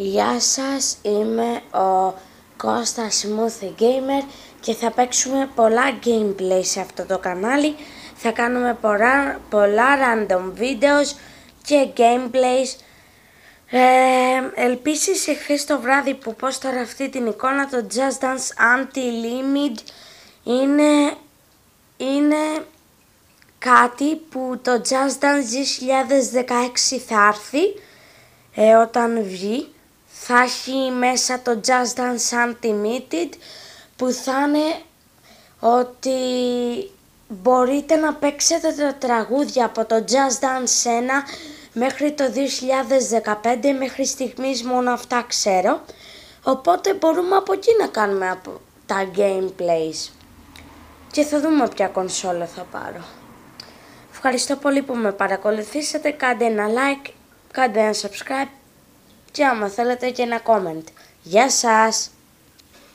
Γεια σας, είμαι ο Κώστας Smooth Gamer και θα παίξουμε πολλά gameplay σε αυτό το κανάλι. Θα κάνουμε πολλά, πολλά random videos και gameplays. Ε, ελπίσεις το βράδυ που πω τώρα αυτή την εικόνα το Just Dance Anti-Limit είναι, είναι κάτι που το Just Dance 2016 θα έρθει ε, όταν βγει θα έχει μέσα το Just Dance Unlimited που θα είναι ότι μπορείτε να παίξετε τα τραγούδια από το Just Dance 1 μέχρι το 2015, μέχρι στιγμής μόνο αυτά ξέρω. Οπότε μπορούμε από εκεί να κάνουμε από τα gameplays. Και θα δούμε ποια κονσόλα θα πάρω. Ευχαριστώ πολύ που με παρακολουθήσατε. Κάντε ένα like, κάντε ένα subscribe και άμα θέλετε και ένα comment. Γεια σας!